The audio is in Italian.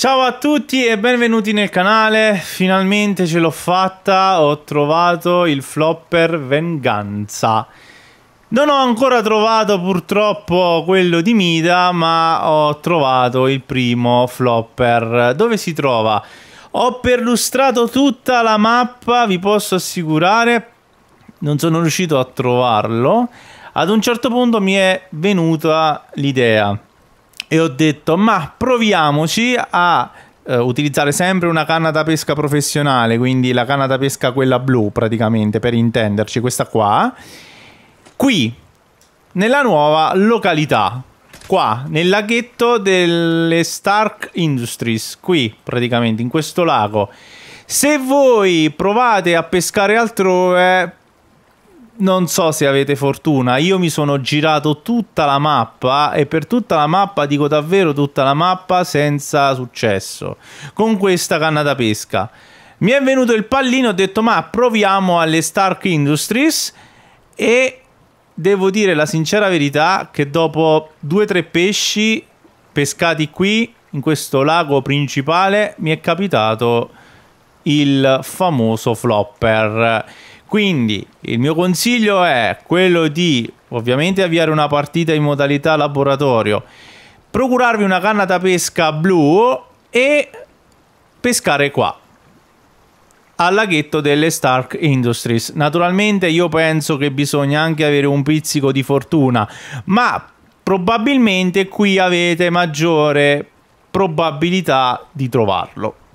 Ciao a tutti e benvenuti nel canale, finalmente ce l'ho fatta, ho trovato il flopper Venganza. Non ho ancora trovato purtroppo quello di Mida, ma ho trovato il primo flopper. Dove si trova? Ho perlustrato tutta la mappa, vi posso assicurare, non sono riuscito a trovarlo. Ad un certo punto mi è venuta l'idea e ho detto ma proviamoci a eh, utilizzare sempre una canna da pesca professionale, quindi la canna da pesca quella blu praticamente per intenderci, questa qua, qui nella nuova località, qua nel laghetto delle Stark Industries, qui praticamente in questo lago. Se voi provate a pescare altrove, non so se avete fortuna, io mi sono girato tutta la mappa e per tutta la mappa, dico davvero tutta la mappa, senza successo, con questa canna da pesca. Mi è venuto il pallino, ho detto ma proviamo alle Stark Industries e devo dire la sincera verità che dopo due o tre pesci pescati qui, in questo lago principale, mi è capitato il famoso flopper quindi il mio consiglio è quello di ovviamente avviare una partita in modalità laboratorio, procurarvi una canna da pesca blu e pescare qua al laghetto delle Stark Industries. Naturalmente io penso che bisogna anche avere un pizzico di fortuna, ma probabilmente qui avete maggiore probabilità di trovarlo.